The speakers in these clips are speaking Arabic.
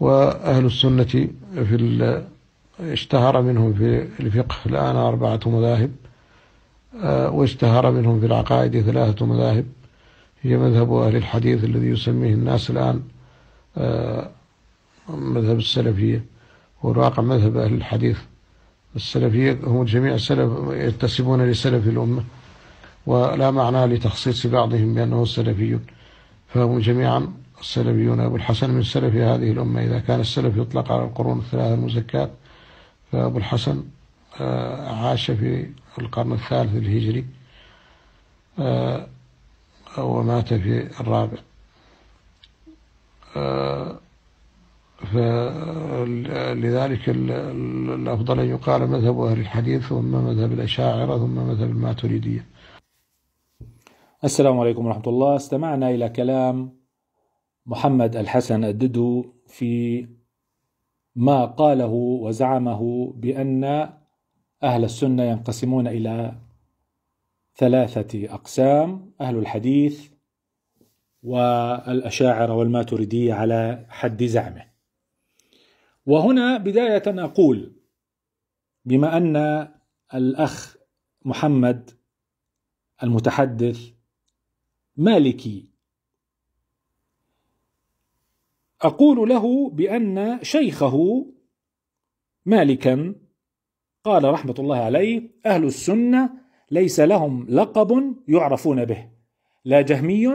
وأهل السنة في اشتهر منهم في الفقه الآن أربعة مذاهب آه، واشتهر منهم في العقائد ثلاثة مذاهب هي مذهب أهل الحديث الذي يسميه الناس الآن آه، مذهب السلفية والواقع مذهب أهل الحديث السلفية هم جميع السلف ينتسبون لسلف الأمة ولا معنى لتخصيص بعضهم بأنه سلفي فهم جميعا السلفيون أبو الحسن من سلف هذه الأمة إذا كان السلف يطلق على القرون الثلاثة المزكاة فأبو الحسن آه، عاش في القرن الثالث الهجري آه، ومات في الرابع آه، فلذلك الأفضل أن يقال مذهب أهل الحديث ثم مذهب الأشاعرة ثم مذهب الماتريدية السلام عليكم ورحمة الله استمعنا إلى كلام محمد الحسن الددو في ما قاله وزعمه بأن أهل السنة ينقسمون إلى ثلاثة أقسام أهل الحديث والأشاعرة والماتريدية على حد زعمه وهنا بداية أقول بما أن الأخ محمد المتحدث مالكي أقول له بأن شيخه مالكا قال رحمة الله عليه أهل السنة ليس لهم لقب يعرفون به لا جهمي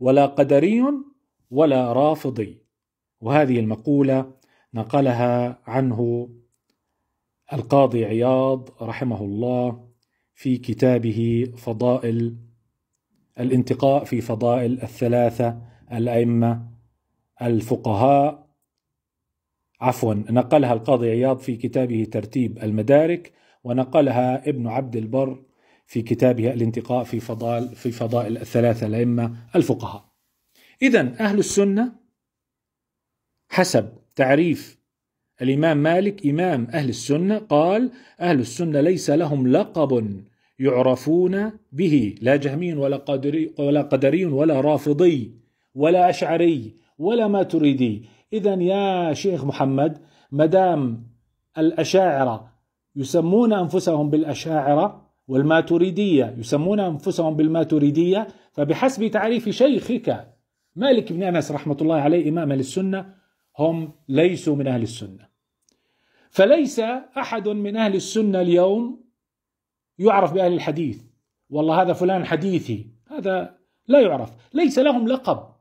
ولا قدري ولا رافضي وهذه المقولة نقلها عنه القاضي عياض رحمه الله في كتابه فضائل الانتقاء في فضائل الثلاثة الأئمة الفقهاء عفوا نقلها القاضي عياض في كتابه ترتيب المدارك ونقلها ابن عبد البر في كتابه الانتقاء في فضائل في فضائل الثلاثة الأئمة الفقهاء. إذا أهل السنة حسب تعريف الإمام مالك إمام أهل السنة قال أهل السنة ليس لهم لقب يعرفون به لا جهمي ولا قدري ولا قدري ولا رافضي ولا أشعري ولا ما تريدي إذا يا شيخ محمد مدام الأشاعرة يسمون أنفسهم بالأشاعرة والماتريدية يسمون أنفسهم بالماتريدية فبحسب تعريف شيخك مالك بن أنس رحمة الله عليه إمام للسنة هم ليسوا من أهل السنة فليس أحد من أهل السنة اليوم يعرف بأهل الحديث والله هذا فلان حديثي هذا لا يعرف ليس لهم لقب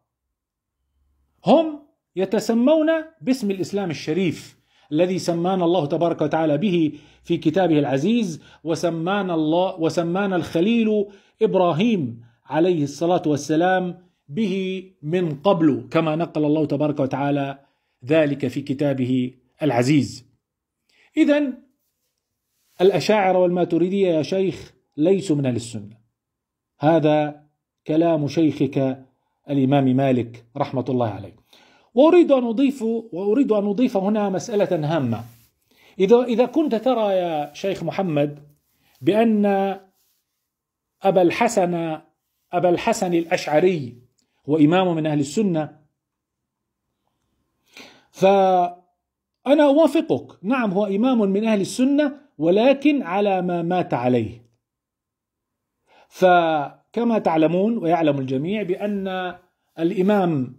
هم يتسمون باسم الإسلام الشريف الذي سمانا الله تبارك وتعالى به في كتابه العزيز وسمانا الله وسمانا الخليل ابراهيم عليه الصلاه والسلام به من قبل كما نقل الله تبارك وتعالى ذلك في كتابه العزيز. اذا الاشاعره والماتريديه يا شيخ ليسوا من اهل السنه. هذا كلام شيخك الإمام مالك رحمة الله عليه وأريد أن أضيف وأريد أن أضيف هنا مسألة هامة إذا إذا كنت ترى يا شيخ محمد بأن أبا الحسن أبا الحسن الأشعري هو إمام من أهل السنة فأنا أوافقك نعم هو إمام من أهل السنة ولكن على ما مات عليه ف كما تعلمون ويعلم الجميع بأن الإمام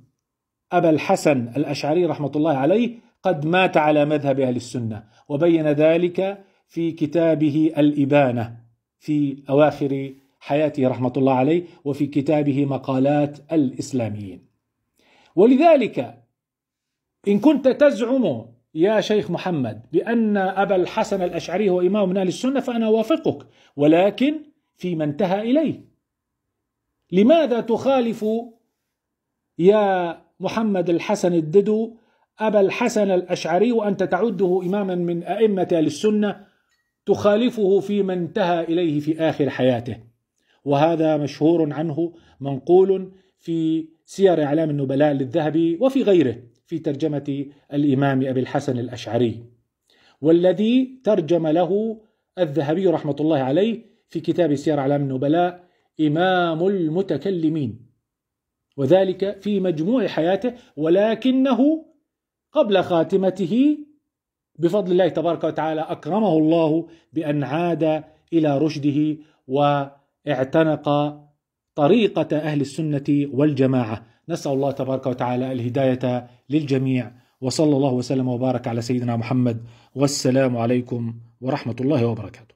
أبا الحسن الأشعري رحمة الله عليه قد مات على مذهب أهل السنة وبين ذلك في كتابه الإبانة في أواخر حياته رحمة الله عليه وفي كتابه مقالات الإسلاميين ولذلك إن كنت تزعم يا شيخ محمد بأن أبا الحسن الأشعري هو إمام من أهل السنة فأنا أوافقك ولكن فيما انتهى إليه لماذا تخالف يا محمد الحسن الددو أبا الحسن الأشعري وأنت تعده إماما من أئمة السنة تخالفه فيما انتهى إليه في آخر حياته وهذا مشهور عنه منقول في سير أعلام النبلاء للذهبي وفي غيره في ترجمة الإمام أبي الحسن الأشعري والذي ترجم له الذهبي رحمة الله عليه في كتاب سير أعلام النبلاء إمام المتكلمين وذلك في مجموع حياته ولكنه قبل خاتمته بفضل الله تبارك وتعالى أكرمه الله بأن عاد إلى رشده واعتنق طريقة أهل السنة والجماعة نسأل الله تبارك وتعالى الهداية للجميع وصلى الله وسلم وبارك على سيدنا محمد والسلام عليكم ورحمة الله وبركاته